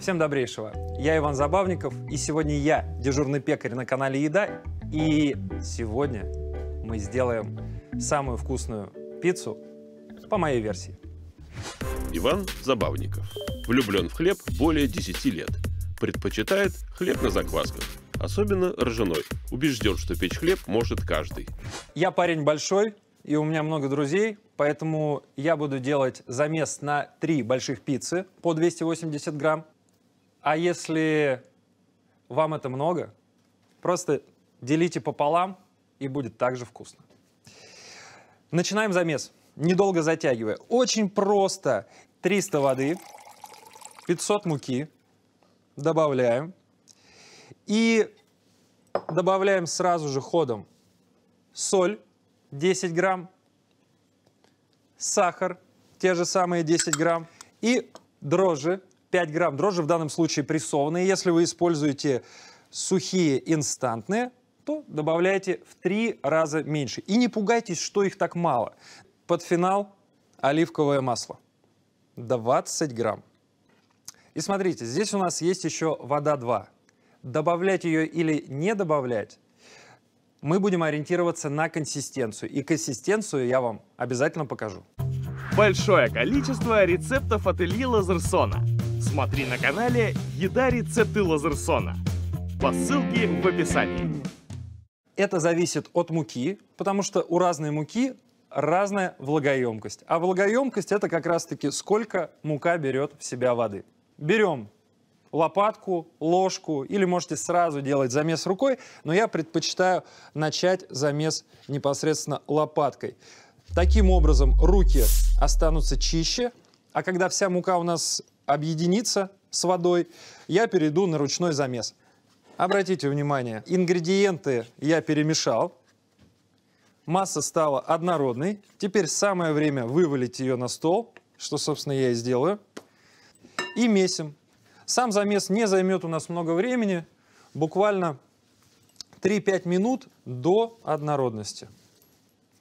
Всем добрейшего. Я Иван Забавников, и сегодня я дежурный пекарь на канале Еда. И сегодня мы сделаем самую вкусную пиццу по моей версии. Иван Забавников. Влюблен в хлеб более 10 лет. Предпочитает хлеб на заквасках. Особенно ржаной. Убежден, что печь хлеб может каждый. Я парень большой, и у меня много друзей, поэтому я буду делать замес на три больших пиццы по 280 грамм. А если вам это много, просто делите пополам, и будет также вкусно. Начинаем замес, недолго затягивая. Очень просто. 300 воды, 500 муки добавляем. И добавляем сразу же ходом соль 10 грамм, сахар те же самые 10 грамм и дрожжи 5 грамм дрожжи, в данном случае прессованные. Если вы используете сухие инстантные, то добавляйте в 3 раза меньше. И не пугайтесь, что их так мало. Под финал оливковое масло. 20 грамм. И смотрите, здесь у нас есть еще вода 2. Добавлять ее или не добавлять, мы будем ориентироваться на консистенцию. И консистенцию я вам обязательно покажу. Большое количество рецептов от Ильи Лазерсона. Смотри на канале «Еда рецепты Лазерсона» по ссылке в описании. Это зависит от муки, потому что у разной муки разная влагоемкость. А влагоемкость – это как раз-таки сколько мука берет в себя воды. Берем лопатку, ложку, или можете сразу делать замес рукой, но я предпочитаю начать замес непосредственно лопаткой. Таким образом руки останутся чище, а когда вся мука у нас объединиться с водой, я перейду на ручной замес. Обратите внимание, ингредиенты я перемешал, масса стала однородной. Теперь самое время вывалить ее на стол, что, собственно, я и сделаю. И месим. Сам замес не займет у нас много времени, буквально 3-5 минут до однородности.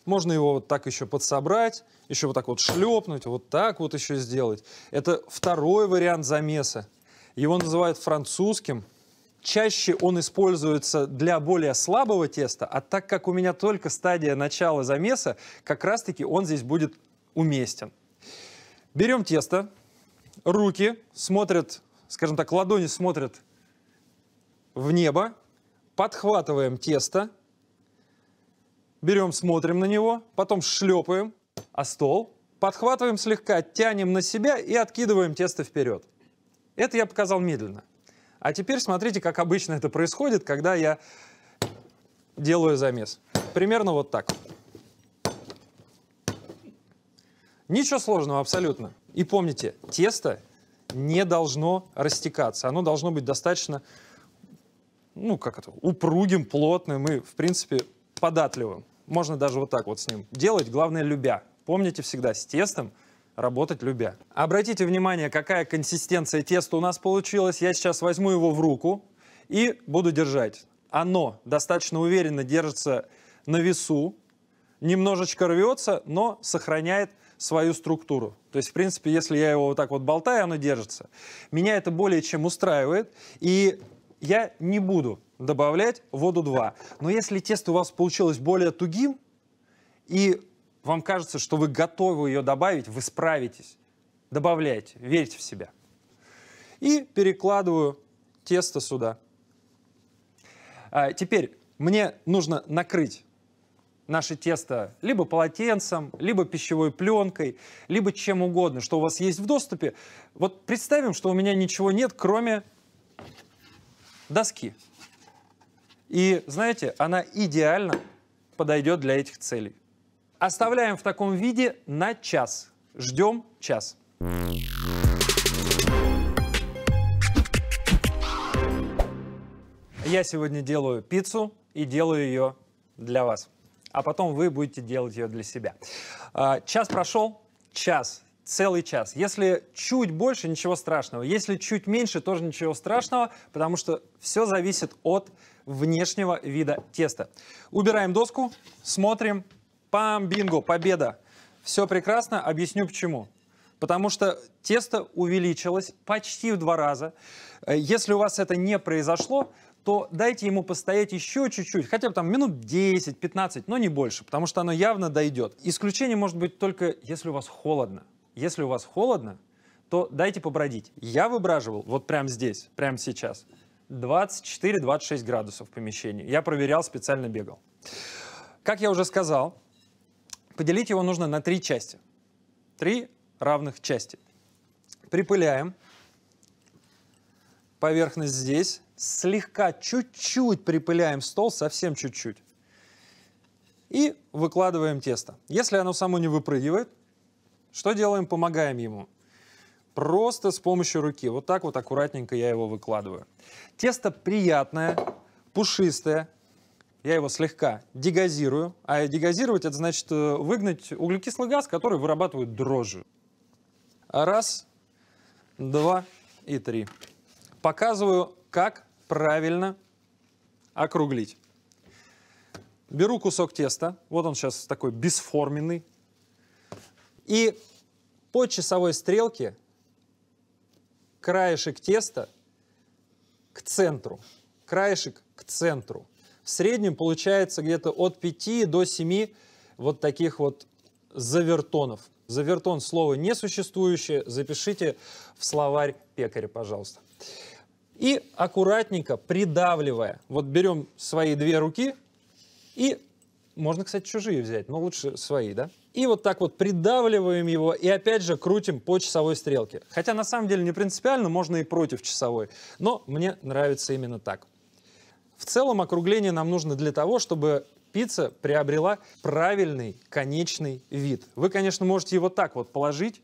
Можно его вот так еще подсобрать, еще вот так вот шлепнуть, вот так вот еще сделать. Это второй вариант замеса. Его называют французским. Чаще он используется для более слабого теста, а так как у меня только стадия начала замеса, как раз-таки он здесь будет уместен. Берем тесто, руки смотрят, скажем так, ладони смотрят в небо, подхватываем тесто – берем, смотрим на него, потом шлепаем о а стол, подхватываем слегка, тянем на себя и откидываем тесто вперед. Это я показал медленно. А теперь смотрите, как обычно это происходит, когда я делаю замес. Примерно вот так. Ничего сложного абсолютно. И помните, тесто не должно растекаться. Оно должно быть достаточно, ну как это, упругим, плотным и, в принципе, податливым. Можно даже вот так вот с ним делать, главное любя. Помните всегда, с тестом работать любя. Обратите внимание, какая консистенция теста у нас получилась. Я сейчас возьму его в руку и буду держать. Оно достаточно уверенно держится на весу, немножечко рвется, но сохраняет свою структуру. То есть, в принципе, если я его вот так вот болтаю, оно держится. Меня это более чем устраивает. И я не буду добавлять воду 2. Но если тесто у вас получилось более тугим, и вам кажется, что вы готовы ее добавить, вы справитесь. Добавляйте, верьте в себя. И перекладываю тесто сюда. А теперь мне нужно накрыть наше тесто либо полотенцем, либо пищевой пленкой, либо чем угодно, что у вас есть в доступе. Вот представим, что у меня ничего нет, кроме доски. И, знаете, она идеально подойдет для этих целей. Оставляем в таком виде на час. Ждем час. Я сегодня делаю пиццу и делаю ее для вас. А потом вы будете делать ее для себя. А, час прошел, час целый час. Если чуть больше, ничего страшного. Если чуть меньше, тоже ничего страшного, потому что все зависит от внешнего вида теста. Убираем доску, смотрим. Пам, бинго, победа. Все прекрасно, объясню почему. Потому что тесто увеличилось почти в два раза. Если у вас это не произошло, то дайте ему постоять еще чуть-чуть, хотя бы там минут 10-15, но не больше, потому что оно явно дойдет. Исключение может быть только если у вас холодно. Если у вас холодно, то дайте побродить. Я выбраживал вот прямо здесь, прямо сейчас. 24-26 градусов в помещении. Я проверял, специально бегал. Как я уже сказал, поделить его нужно на три части. Три равных части. Припыляем поверхность здесь. Слегка, чуть-чуть припыляем стол, совсем чуть-чуть. И выкладываем тесто. Если оно само не выпрыгивает, что делаем? Помогаем ему. Просто с помощью руки. Вот так вот аккуратненько я его выкладываю. Тесто приятное, пушистое. Я его слегка дегазирую. А дегазировать это значит э, выгнать углекислый газ, который вырабатывает дрожжи. Раз, два и три. Показываю, как правильно округлить. Беру кусок теста, вот он сейчас такой бесформенный, и по часовой стрелке краешек теста к центру. Краешек к центру. В среднем получается где-то от 5 до 7 вот таких вот завертонов. Завертон – слово несуществующее. Запишите в словарь пекаря, пожалуйста. И аккуратненько придавливая, вот берем свои две руки и, можно, кстати, чужие взять, но лучше свои, да? и вот так вот придавливаем его и опять же крутим по часовой стрелке. Хотя на самом деле не принципиально, можно и против часовой, но мне нравится именно так. В целом округление нам нужно для того, чтобы пицца приобрела правильный конечный вид. Вы, конечно, можете его так вот положить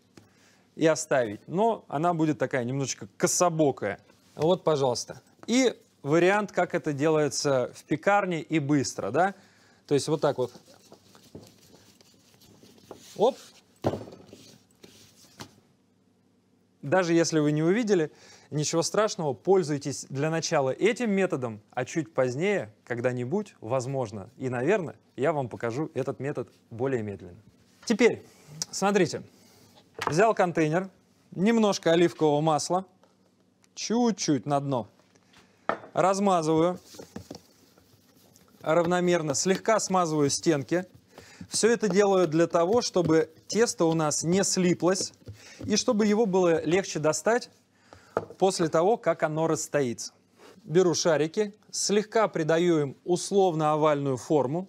и оставить, но она будет такая немножечко кособокая. Вот, пожалуйста. И вариант, как это делается в пекарне и быстро, да? То есть вот так вот Оп. Даже если вы не увидели, ничего страшного, пользуйтесь для начала этим методом, а чуть позднее, когда-нибудь, возможно и, наверное, я вам покажу этот метод более медленно. Теперь, смотрите, взял контейнер, немножко оливкового масла, чуть-чуть на дно, размазываю равномерно, слегка смазываю стенки, все это делаю для того, чтобы тесто у нас не слиплось и чтобы его было легче достать после того, как оно расстоится. Беру шарики, слегка придаю им условно-овальную форму,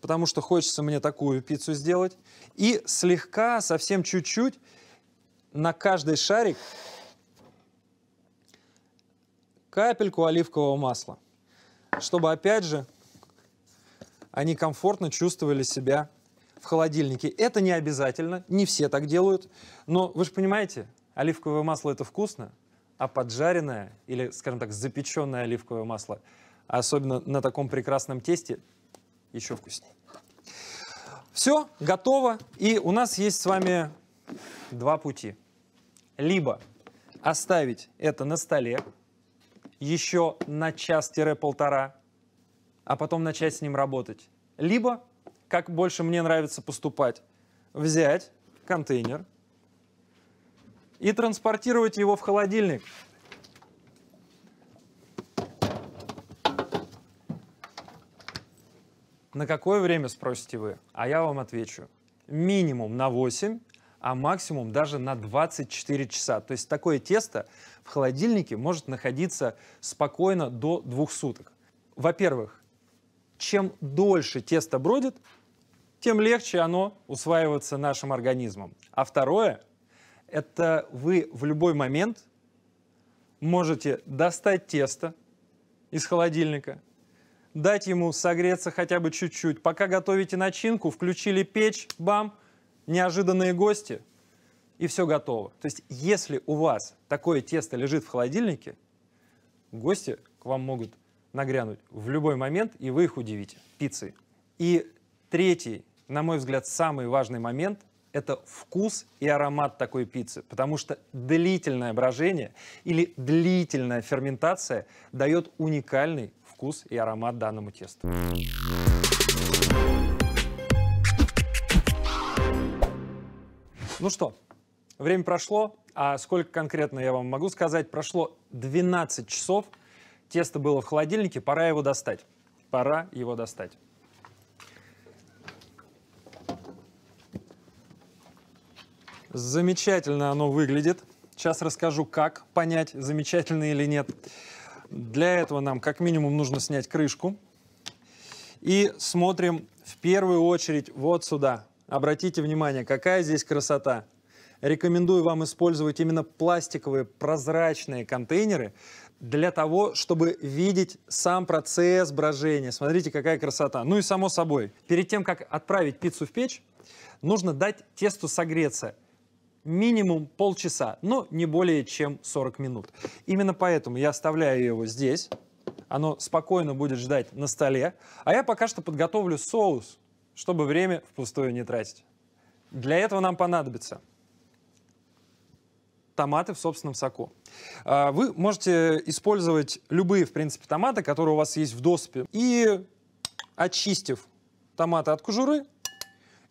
потому что хочется мне такую пиццу сделать, и слегка, совсем чуть-чуть, на каждый шарик капельку оливкового масла, чтобы опять же они комфортно чувствовали себя в холодильнике. Это не обязательно, не все так делают, но вы же понимаете, оливковое масло это вкусно, а поджаренное или, скажем так, запеченное оливковое масло, особенно на таком прекрасном тесте, еще вкуснее. Все, готово, и у нас есть с вами два пути. Либо оставить это на столе еще на час-полтора, а потом начать с ним работать. Либо, как больше мне нравится поступать, взять контейнер и транспортировать его в холодильник. На какое время, спросите вы? А я вам отвечу. Минимум на 8, а максимум даже на 24 часа. То есть такое тесто в холодильнике может находиться спокойно до двух суток. Во-первых, чем дольше тесто бродит, тем легче оно усваивается нашим организмом. А второе, это вы в любой момент можете достать тесто из холодильника, дать ему согреться хотя бы чуть-чуть. Пока готовите начинку, включили печь, бам, неожиданные гости, и все готово. То есть, если у вас такое тесто лежит в холодильнике, гости к вам могут нагрянуть в любой момент, и вы их удивите пиццы И третий, на мой взгляд, самый важный момент – это вкус и аромат такой пиццы, потому что длительное брожение или длительная ферментация дает уникальный вкус и аромат данному тесту. Ну что, время прошло, а сколько конкретно я вам могу сказать, прошло 12 часов – Тесто было в холодильнике, пора его достать. Пора его достать. Замечательно оно выглядит. Сейчас расскажу, как понять, замечательно или нет. Для этого нам как минимум нужно снять крышку. И смотрим в первую очередь вот сюда. Обратите внимание, какая здесь красота. Рекомендую вам использовать именно пластиковые прозрачные контейнеры для того, чтобы видеть сам процесс брожения. Смотрите, какая красота. Ну и само собой, перед тем, как отправить пиццу в печь, нужно дать тесту согреться минимум полчаса, но не более чем 40 минут. Именно поэтому я оставляю его здесь. Оно спокойно будет ждать на столе. А я пока что подготовлю соус, чтобы время впустую не тратить. Для этого нам понадобится томаты в собственном соку. А, вы можете использовать любые, в принципе, томаты, которые у вас есть в доспе И очистив томаты от кожуры,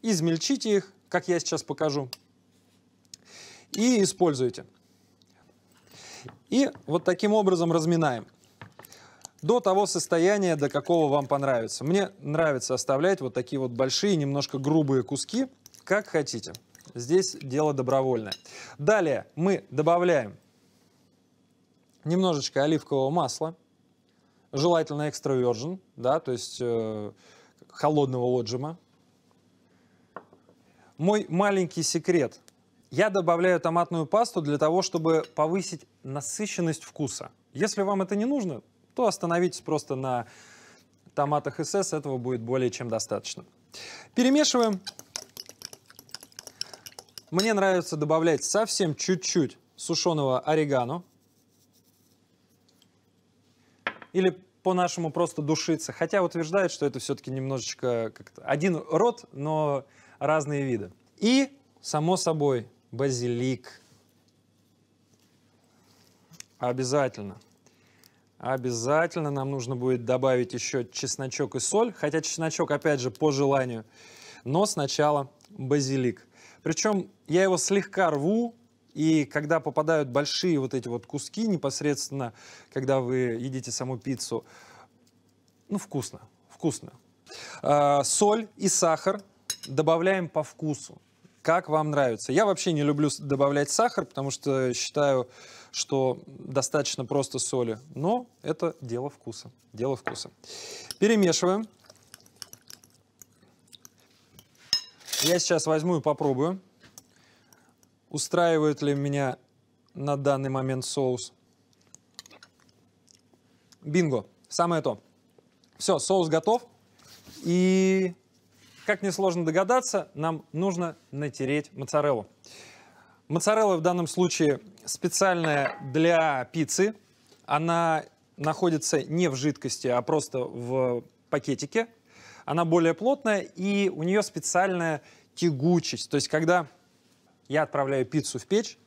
измельчите их, как я сейчас покажу, и используйте. И вот таким образом разминаем до того состояния, до какого вам понравится. Мне нравится оставлять вот такие вот большие, немножко грубые куски, как хотите. Здесь дело добровольное. Далее мы добавляем немножечко оливкового масла, желательно экстра virgin, да, то есть э, холодного отжима. Мой маленький секрет. Я добавляю томатную пасту для того, чтобы повысить насыщенность вкуса. Если вам это не нужно, то остановитесь просто на томатах СС, этого будет более чем достаточно. Перемешиваем мне нравится добавлять совсем чуть-чуть сушеного орегано. Или по-нашему просто душиться. Хотя утверждают, что это все-таки немножечко как-то один род, но разные виды. И, само собой, базилик. Обязательно. Обязательно нам нужно будет добавить еще чесночок и соль, хотя чесночок, опять же, по желанию. Но сначала базилик. Причем я его слегка рву, и когда попадают большие вот эти вот куски непосредственно, когда вы едите саму пиццу, ну, вкусно, вкусно. А, соль и сахар добавляем по вкусу, как вам нравится. Я вообще не люблю добавлять сахар, потому что считаю, что достаточно просто соли. Но это дело вкуса, дело вкуса. Перемешиваем. Я сейчас возьму и попробую, устраивает ли меня на данный момент соус. Бинго, самое то. Все, соус готов. И, как несложно догадаться, нам нужно натереть моцареллу. Моцарелла в данном случае специальная для пиццы. Она находится не в жидкости, а просто в пакетике она более плотная, и у нее специальная тягучесть. То есть, когда я отправляю пиццу в печь,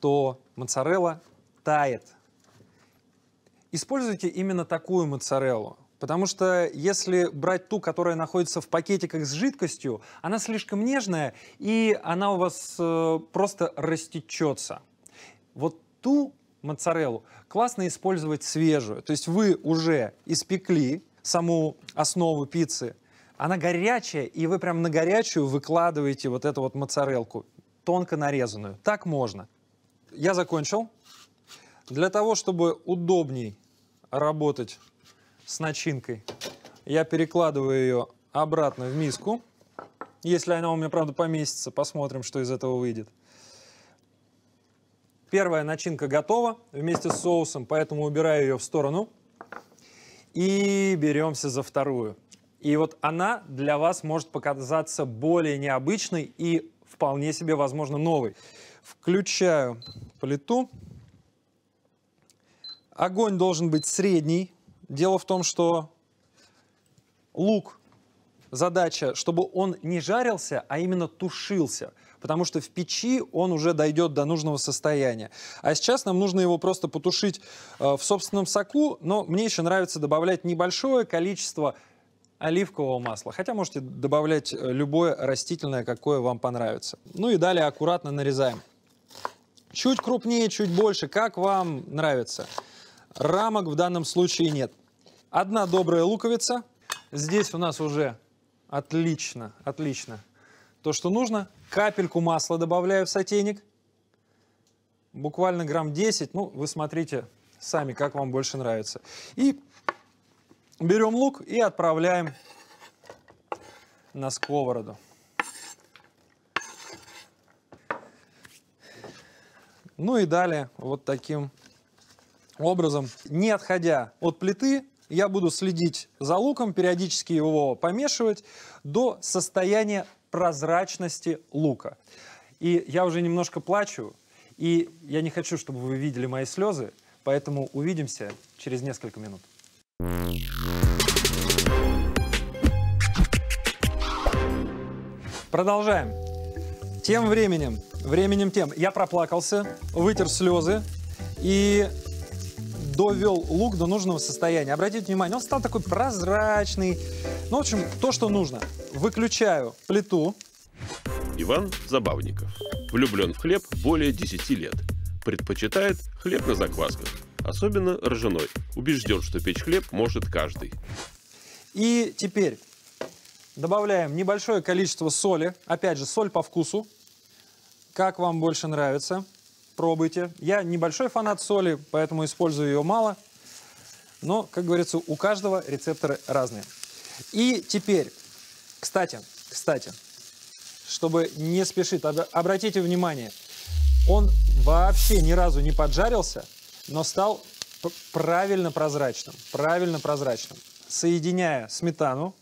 то моцарелла тает. Используйте именно такую моцареллу. Потому что если брать ту, которая находится в пакетиках с жидкостью, она слишком нежная, и она у вас э, просто растечется. Вот ту моцареллу классно использовать свежую. То есть вы уже испекли саму основу пиццы, она горячая, и вы прям на горячую выкладываете вот эту вот моцарелку, тонко нарезанную. Так можно. Я закончил. Для того, чтобы удобней работать с начинкой, я перекладываю ее обратно в миску. Если она у меня, правда, поместится, посмотрим, что из этого выйдет. Первая начинка готова вместе с соусом, поэтому убираю ее в сторону и беремся за вторую. И вот она для вас может показаться более необычной и вполне себе, возможно, новой. Включаю плиту. Огонь должен быть средний. Дело в том, что лук, задача, чтобы он не жарился, а именно тушился – потому что в печи он уже дойдет до нужного состояния. А сейчас нам нужно его просто потушить э, в собственном соку, но мне еще нравится добавлять небольшое количество оливкового масла. Хотя можете добавлять э, любое растительное, какое вам понравится. Ну и далее аккуратно нарезаем. Чуть крупнее, чуть больше, как вам нравится. Рамок в данном случае нет. Одна добрая луковица. Здесь у нас уже отлично, отлично то, что нужно. Капельку масла добавляю в сотейник. Буквально грамм 10. Ну, вы смотрите сами, как вам больше нравится. И берем лук и отправляем на сковороду. Ну и далее вот таким образом, не отходя от плиты, я буду следить за луком, периодически его помешивать до состояния прозрачности лука. И я уже немножко плачу, и я не хочу, чтобы вы видели мои слезы, поэтому увидимся через несколько минут. Продолжаем. Тем временем, временем тем, я проплакался, вытер слезы и довел лук до нужного состояния. Обратите внимание, он стал такой прозрачный. Ну, в общем, то, что нужно. Выключаю плиту. Иван Забавников. Влюблен в хлеб более 10 лет. Предпочитает хлеб на заквасках, особенно ржаной. Убежден, что печь хлеб может каждый. И теперь добавляем небольшое количество соли. Опять же, соль по вкусу. Как вам больше нравится, пробуйте. Я небольшой фанат соли, поэтому использую ее мало. Но, как говорится, у каждого рецепторы разные. И теперь кстати, кстати, чтобы не спешить, обратите внимание, он вообще ни разу не поджарился, но стал правильно прозрачным, правильно прозрачным. Соединяя сметану,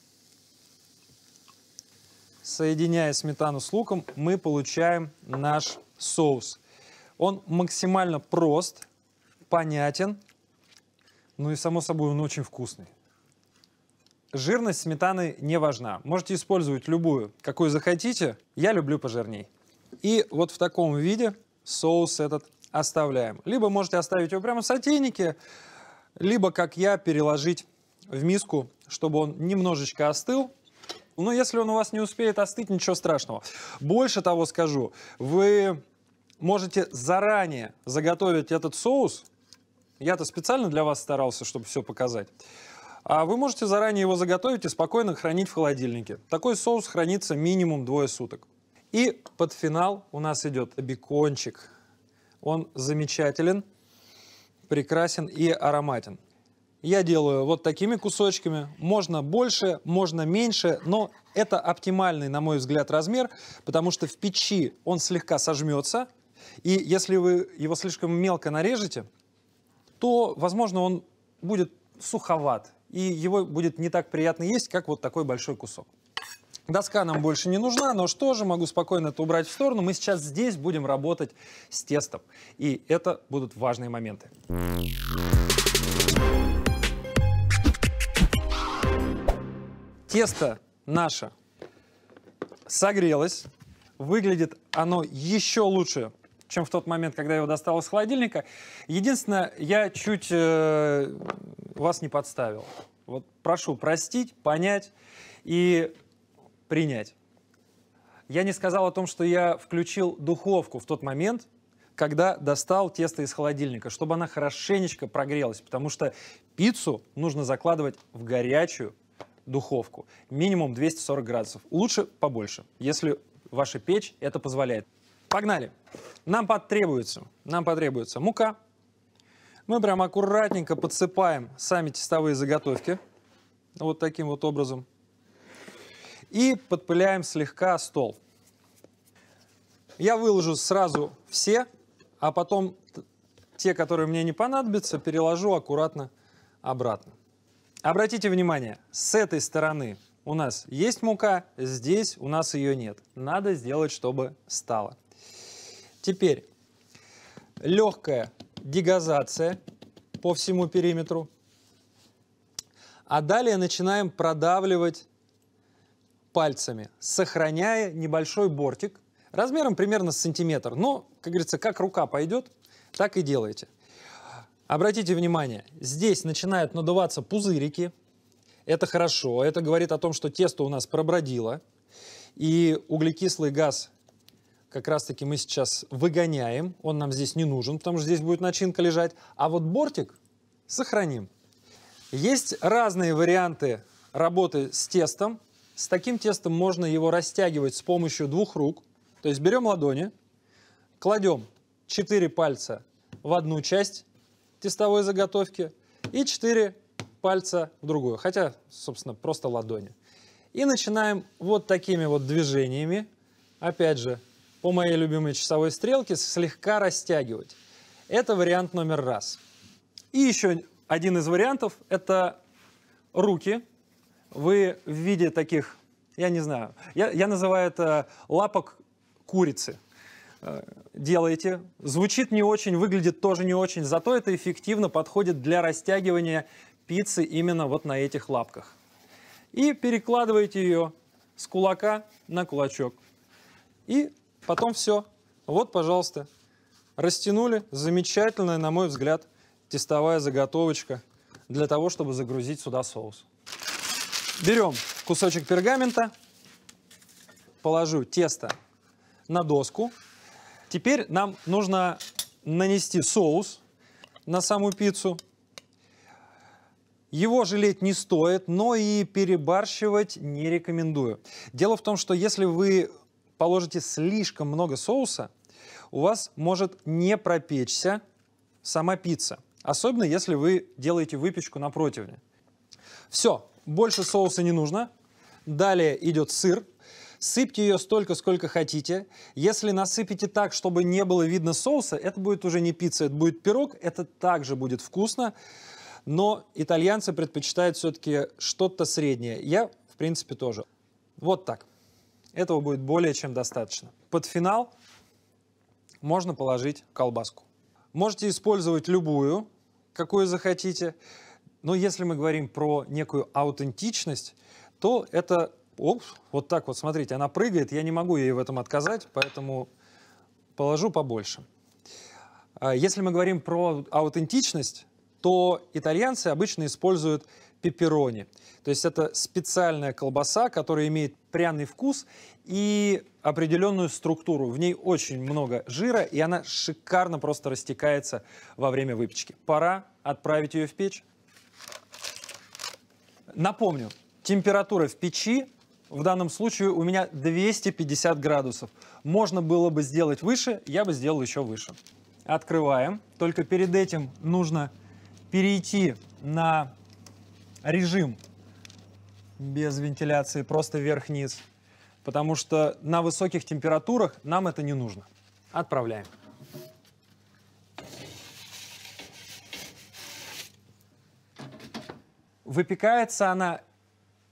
соединяя сметану с луком, мы получаем наш соус. Он максимально прост, понятен, ну и само собой он очень вкусный. Жирность сметаны не важна. Можете использовать любую, какую захотите. Я люблю пожирней. И вот в таком виде соус этот оставляем. Либо можете оставить его прямо в сотейнике, либо, как я, переложить в миску, чтобы он немножечко остыл. Но если он у вас не успеет остыть, ничего страшного. Больше того скажу, вы можете заранее заготовить этот соус. Я-то специально для вас старался, чтобы все показать. А вы можете заранее его заготовить и спокойно хранить в холодильнике. Такой соус хранится минимум двое суток. И под финал у нас идет бекончик. Он замечателен, прекрасен и ароматен. Я делаю вот такими кусочками. Можно больше, можно меньше, но это оптимальный, на мой взгляд, размер, потому что в печи он слегка сожмется, и если вы его слишком мелко нарежете, то, возможно, он будет суховат и его будет не так приятно есть, как вот такой большой кусок. Доска нам больше не нужна, но что же, могу спокойно это убрать в сторону. Мы сейчас здесь будем работать с тестом. И это будут важные моменты. Тесто наше согрелось. Выглядит оно еще лучше чем в тот момент, когда я его достал из холодильника. Единственное, я чуть э, вас не подставил. Вот прошу простить, понять и принять. Я не сказал о том, что я включил духовку в тот момент, когда достал тесто из холодильника, чтобы она хорошенечко прогрелась, потому что пиццу нужно закладывать в горячую духовку, минимум 240 градусов, лучше побольше, если ваша печь это позволяет. Погнали. Нам потребуется, нам потребуется мука. Мы прям аккуратненько подсыпаем сами тестовые заготовки. Вот таким вот образом. И подпыляем слегка стол. Я выложу сразу все, а потом те, которые мне не понадобятся, переложу аккуратно обратно. Обратите внимание, с этой стороны у нас есть мука, здесь у нас ее нет. Надо сделать, чтобы стало. Теперь легкая дегазация по всему периметру. А далее начинаем продавливать пальцами, сохраняя небольшой бортик, размером примерно с сантиметр. Но, как говорится, как рука пойдет, так и делайте. Обратите внимание, здесь начинают надуваться пузырики. Это хорошо, это говорит о том, что тесто у нас пробродило. И углекислый газ как раз-таки мы сейчас выгоняем. Он нам здесь не нужен, потому что здесь будет начинка лежать. А вот бортик сохраним. Есть разные варианты работы с тестом. С таким тестом можно его растягивать с помощью двух рук. То есть берем ладони, кладем 4 пальца в одну часть тестовой заготовки и 4 пальца в другую. Хотя, собственно, просто ладони. И начинаем вот такими вот движениями. Опять же, по моей любимой часовой стрелке слегка растягивать. Это вариант номер раз. И еще один из вариантов – это руки. Вы в виде таких, я не знаю, я, я называю это лапок курицы. Э, делаете. Звучит не очень, выглядит тоже не очень, зато это эффективно подходит для растягивания пиццы именно вот на этих лапках. И перекладываете ее с кулака на кулачок. И потом все. Вот, пожалуйста, растянули. Замечательная, на мой взгляд, тестовая заготовочка для того, чтобы загрузить сюда соус. Берем кусочек пергамента, положу тесто на доску. Теперь нам нужно нанести соус на саму пиццу. Его жалеть не стоит, но и перебарщивать не рекомендую. Дело в том, что если вы положите слишком много соуса, у вас может не пропечься сама пицца. Особенно, если вы делаете выпечку на противне. Все, больше соуса не нужно. Далее идет сыр. Сыпьте ее столько, сколько хотите. Если насыпите так, чтобы не было видно соуса, это будет уже не пицца, это будет пирог. Это также будет вкусно. Но итальянцы предпочитают все-таки что-то среднее. Я, в принципе, тоже. Вот так. Этого будет более чем достаточно. Под финал можно положить колбаску. Можете использовать любую, какую захотите. Но если мы говорим про некую аутентичность, то это... Оп, вот так вот, смотрите, она прыгает, я не могу ей в этом отказать, поэтому положу побольше. А если мы говорим про аутентичность, то итальянцы обычно используют пепперони. То есть это специальная колбаса, которая имеет пряный вкус и определенную структуру. В ней очень много жира, и она шикарно просто растекается во время выпечки. Пора отправить ее в печь. Напомню, температура в печи в данном случае у меня 250 градусов. Можно было бы сделать выше, я бы сделал еще выше. Открываем. Только перед этим нужно перейти на режим без вентиляции, просто вверх-вниз, потому что на высоких температурах нам это не нужно. Отправляем. Выпекается она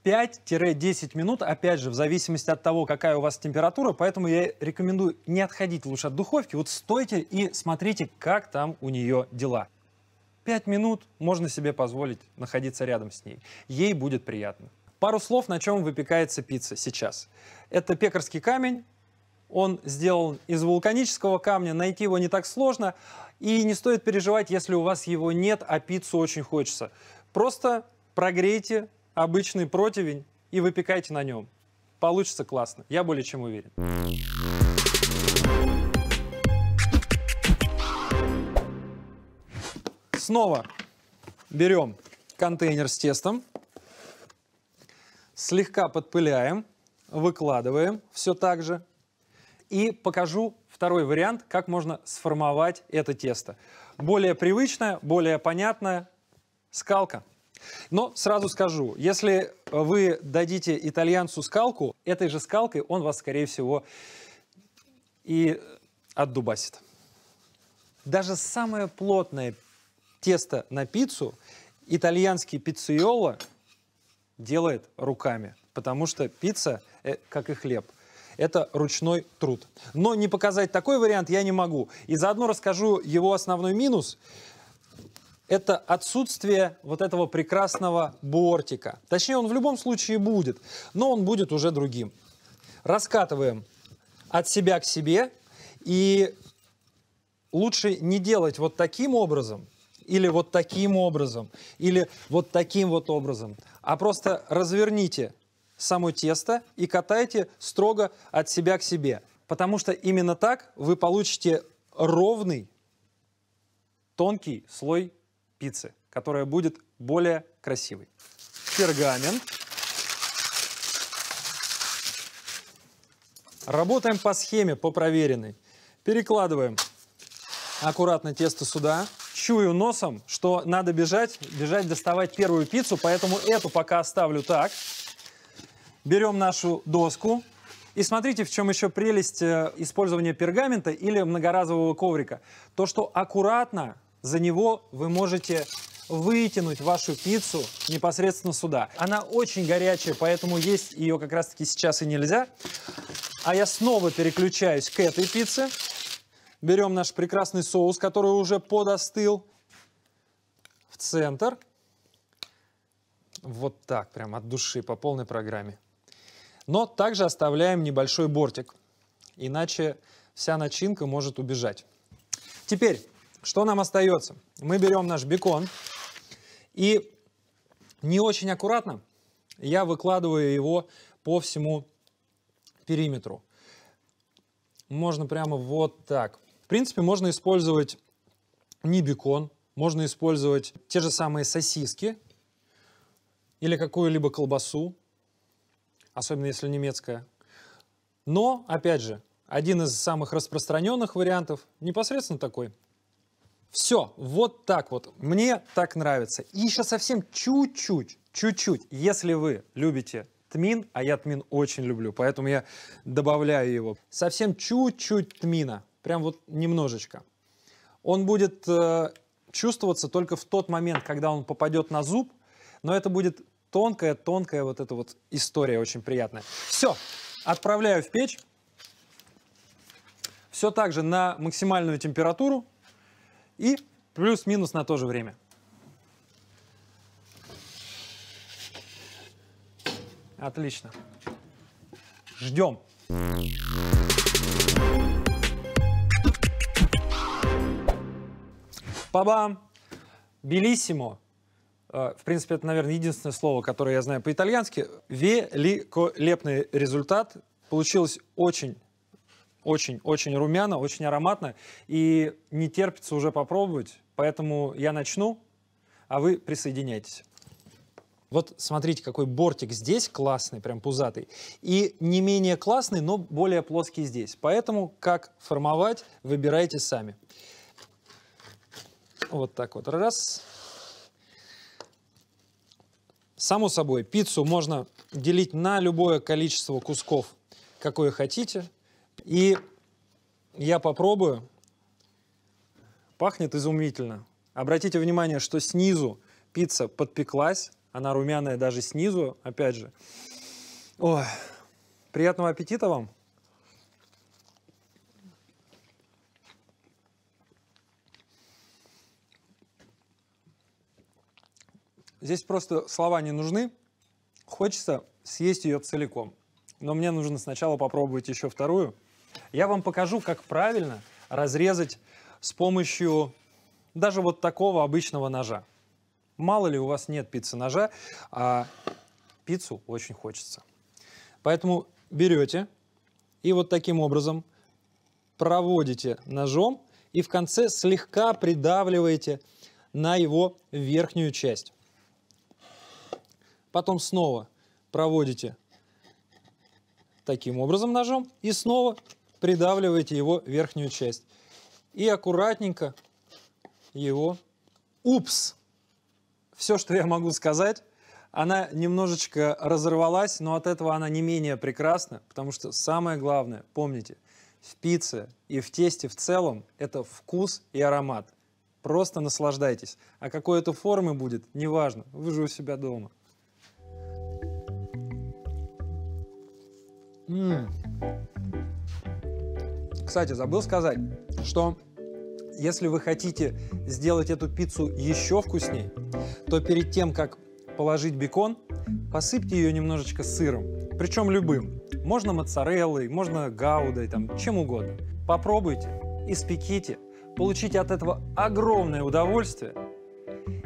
5-10 минут, опять же, в зависимости от того, какая у вас температура, поэтому я рекомендую не отходить лучше от духовки, вот стойте и смотрите, как там у нее дела. Пять минут можно себе позволить находиться рядом с ней. Ей будет приятно. Пару слов, на чем выпекается пицца сейчас. Это пекарский камень, он сделан из вулканического камня, найти его не так сложно, и не стоит переживать, если у вас его нет, а пиццу очень хочется. Просто прогрейте обычный противень и выпекайте на нем. Получится классно, я более чем уверен. Снова берем контейнер с тестом, слегка подпыляем, выкладываем все так же. И покажу второй вариант, как можно сформовать это тесто. Более привычная, более понятная скалка. Но сразу скажу, если вы дадите итальянцу скалку, этой же скалкой он вас, скорее всего, и отдубасит. Даже самое плотное тесто на пиццу итальянский пиццейоло делает руками, потому что пицца, э, как и хлеб, это ручной труд. Но не показать такой вариант я не могу. И заодно расскажу его основной минус это отсутствие вот этого прекрасного бортика. Точнее, он в любом случае будет, но он будет уже другим. Раскатываем от себя к себе, и лучше не делать вот таким образом, или вот таким образом, или вот таким вот образом, а просто разверните само тесто и катайте строго от себя к себе, потому что именно так вы получите ровный, тонкий слой пиццы, которая будет более красивой. Пергамент. Работаем по схеме, по проверенной. Перекладываем аккуратно тесто сюда чую носом, что надо бежать, бежать доставать первую пиццу, поэтому эту пока оставлю так. Берем нашу доску. И смотрите, в чем еще прелесть э, использования пергамента или многоразового коврика. То, что аккуратно за него вы можете вытянуть вашу пиццу непосредственно сюда. Она очень горячая, поэтому есть ее как раз-таки сейчас и нельзя. А я снова переключаюсь к этой пицце. Берем наш прекрасный соус, который уже подостыл в центр. Вот так, прям от души, по полной программе. Но также оставляем небольшой бортик, иначе вся начинка может убежать. Теперь, что нам остается? Мы берем наш бекон и не очень аккуратно я выкладываю его по всему периметру. Можно прямо вот так принципе, можно использовать не бекон, можно использовать те же самые сосиски или какую-либо колбасу, особенно если немецкая. Но, опять же, один из самых распространенных вариантов непосредственно такой. Все, вот так вот. Мне так нравится. И еще совсем чуть-чуть, чуть-чуть, если вы любите тмин, а я тмин очень люблю, поэтому я добавляю его. Совсем чуть-чуть тмина прям вот немножечко. Он будет э, чувствоваться только в тот момент, когда он попадет на зуб, но это будет тонкая-тонкая вот эта вот история очень приятная. Все, отправляю в печь. Все так же на максимальную температуру и плюс-минус на то же время. Отлично. Ждем. Пабам бам Белиссимо. Э, в принципе, это, наверное, единственное слово, которое я знаю по-итальянски. Великолепный результат. Получилось очень очень-очень румяно, очень ароматно, и не терпится уже попробовать, поэтому я начну, а вы присоединяйтесь. Вот смотрите, какой бортик здесь классный, прям пузатый. И не менее классный, но более плоский здесь. Поэтому как формовать, выбирайте сами. Вот так вот. Раз. Само собой, пиццу можно делить на любое количество кусков, какое хотите. И я попробую. Пахнет изумительно. Обратите внимание, что снизу пицца подпеклась. Она румяная даже снизу, опять же. Ой, приятного аппетита вам! Здесь просто слова не нужны. Хочется съесть ее целиком. Но мне нужно сначала попробовать еще вторую. Я вам покажу, как правильно разрезать с помощью даже вот такого обычного ножа. Мало ли у вас нет пиццы ножа, а пиццу очень хочется. Поэтому берете и вот таким образом проводите ножом и в конце слегка придавливаете на его верхнюю часть потом снова проводите таким образом ножом и снова придавливаете его верхнюю часть. И аккуратненько его... Упс! Все, что я могу сказать, она немножечко разорвалась, но от этого она не менее прекрасна, потому что самое главное, помните, в пицце и в тесте в целом это вкус и аромат. Просто наслаждайтесь. А какой это формы будет, неважно, вы же у себя дома. М -м. Кстати, забыл сказать, что если вы хотите сделать эту пиццу еще вкуснее, то перед тем, как положить бекон, посыпьте ее немножечко сыром, причем любым. Можно моцареллой, можно гаудой, там, чем угодно. Попробуйте, испеките, получите от этого огромное удовольствие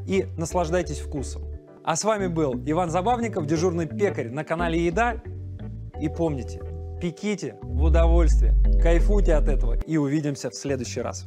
и наслаждайтесь вкусом. А с вами был Иван Забавников, дежурный пекарь на канале «Еда» И помните, пеките в удовольствие, кайфуйте от этого и увидимся в следующий раз.